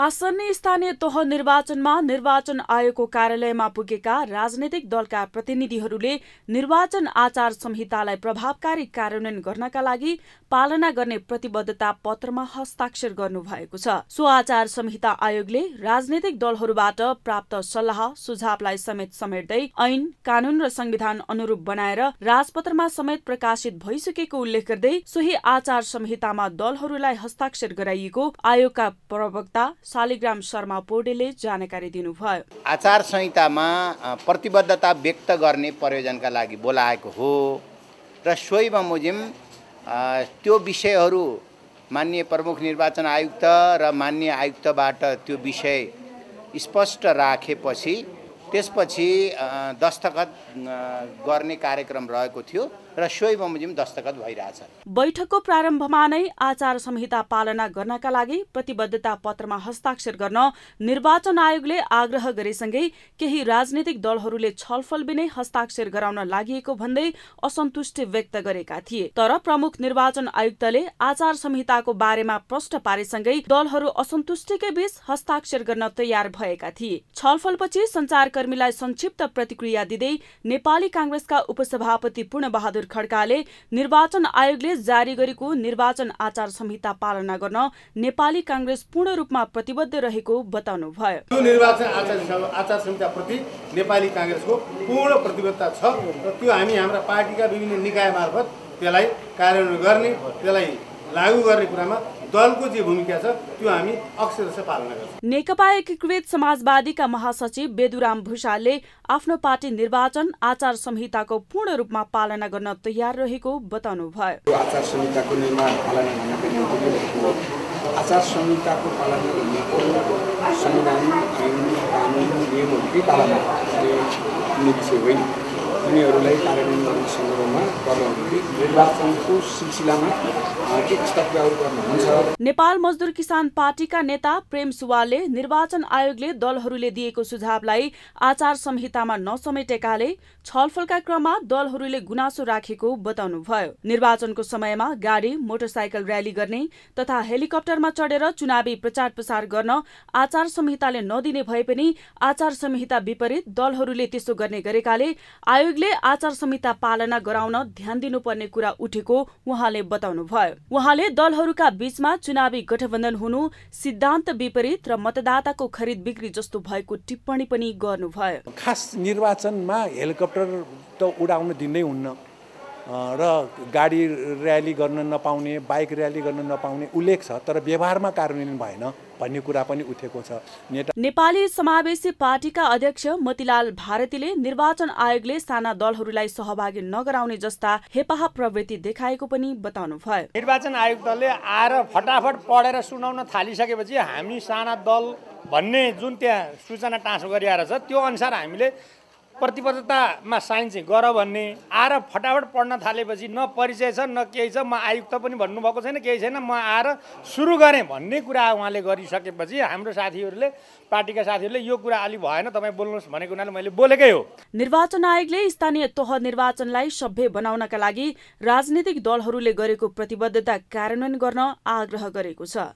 आसन्न स्थानीय तह निर्वाचनमा निर्वाचन आयोगको कार्यालयमा पुगेका राजनैतिक दलका प्रतिनिधिहरूले निर्वाचन आचार संहितालाई प्रभावकारी कार्यान्वयन गर्नका लागि पालना गर्ने प्रतिबद्धता पत्रमा हस्ताक्षर गर्नु भएको छ सो आचार संहिता आयोगले राजनैतिक दलहरूबाट प्राप्त सल्लाह सुझावलाई समेत समेट्दै ऐन कानून र संविधान अनुरूप बनाएर राजपत्रमा समेत प्रकाशित भइसकेको उल्लेख गर्दै सोही आचार संहितामा दलहरूलाई हस्ताक्षर गराइएको आयोगका प्रवक्ता शालिग्राम शर्मा पौडेले जानकारी दिनुभयो आचार संहितामा प्रतिबद्धता व्यक्त गर्ने प्रयोजनका लागि बोलाएको हो र सोही बमोजिम त्यो विषयहरू मान्य प्रमुख निर्वाचन आयुक्त र मान्य आयुक्तबाट त्यो विषय स्पष्ट राखेपछि त्यसपछि दस्तखत गर्ने कार्यक्रम रहेको थियो र सोही बमोजिम दस्तखत भइरहेछ बैठकको प्रारम्भमा नै आचार संहिता पालना गर्नका लागि प्रतिबद्धता पत्रमा हस्ताक्षर गर्न निर्वाचन आयोगले आग्रह गरेसँगै केही राजनीतिक दलहरूले छलफल बिनै हस्ताक्षर गराउन लागि भन्दै असन्तुष्टि व्यक्त गरेका थिए तर प्रमुख निर्वाचन आयुक्तले आचार संहिताको बारेमा प्रश्न पारेसँगै दलहरू असन्तुष्टिकै बीच हस्ताक्षर गर्न तयार भएका थिए छलफलपछि संचारकर्मीलाई संक्षिप्त प्रतिक्रिया दिँदै नेपाली काङ्ग्रेसका उपसभापति पूर्णबहादुर खड्काले निर्वाचन आयोगले जारी गरेको निर्वाचन आचार संहिता पालना गर्न नेपाली काङ्ग्रेस पूर्ण रूपमा प्रतिबद्ध रहेको बताउनुभयो यो निर्वाचन आचार आचार संहिताप्रति नेपाली काङ्ग्रेसको पूर्ण प्रतिबद्धता छ र त्यो हामी हाम्रा पार्टीका विभिन्न निकाय मार्फत त्यसलाई कार्यान्वयन गर्ने त्यसलाई लागू गर्ने कुरामा दलको जे भूमिका छ त्यो हामी अक्षरशः पालना गर्छौँ नेकपा एकीकृत समाजवादीका महासचिव बेदुराम भूषालले आफ्नो पार्टी निर्वाचन आचार संहिताको पूर्ण रूपमा पालना गर्न तयार रहेको बताउनु भयो आचार संहिताको निर्माण पालना आचार संहिताको पालना संविधान कानुन पालना होइन उनीहरूलाई कार्यान्वयन गर्ने सन्दर्भमा नेपाल मजदुर किसान पार्टीका नेता प्रेम सुवालले निर्वाचन आयोगले दलहरूले दिएको सुझावलाई आचार संहितामा नसमेटेकाले छलफलका क्रममा दलहरूले गुनासो राखेको बताउनुभयो निर्वाचनको समयमा गाडी मोटरसाइकल र्याली गर्ने तथा हेलिकप्टरमा चढेर चुनावी प्रचार प्रसार गर्न आचार संहिताले नदिने भए पनि आचार संहिता विपरीत दलहरूले त्यसो गर्ने गरेकाले आयोग आयोगले आचार संहिता पालना गराउन ध्यान दिनुपर्ने कुरा उठेको उहाँले बताउनुभयो उहाँले दलहरूका बीचमा चुनावी गठबन्धन हुनु सिद्धान्त विपरीत र मतदाताको खरिद बिक्री जस्तो भएको टिप्पणी पनि गर्नुभयो खास निर्वाचनमा हेलिकप्टर त उडाउन दिँदै हुन्न र गाडी र्याली गर्न नपाउने बाइक र्याली गर्न नपाउने उल्लेख छ तर व्यवहारमा कार्यान्वयन भएन भन्ने कुरा पनि उठेको छ नेपाली समावेशी पार्टीका अध्यक्ष मतिलाल भारतीले निर्वाचन आयोगले साना दलहरूलाई सहभागी नगराउने जस्ता हेपाह प्रवृत्ति देखाएको पनि बताउनु भयो निर्वाचन आयोग दलले आएर फटाफट पढेर सुनाउन थालिसकेपछि हामी साना दल भन्ने जुन त्यहाँ सूचना टाँसो गरिआएर छ त्यो अनुसार हामीले प्रतिबद्धतामा साइन चाहिँ गर भन्ने आएर फटाफट पढ्न थालेपछि न परिचय छ न केही छ म आयुक्त पनि भन्नुभएको छैन केही छैन म आएर सुरु गरेँ भन्ने कुरा उहाँले गरिसकेपछि हाम्रो साथीहरूले पार्टीका साथीहरूले यो कुरा अलि भएन तपाईँ बोल्नुहोस् भनेको हुनाले मैले बोलेकै हो निर्वाचन आयोगले स्थानीय तह निर्वाचनलाई सभ्य बनाउनका लागि राजनीतिक दलहरूले गरेको प्रतिबद्धता कार्यान्वयन गर्न आग्रह गरेको छ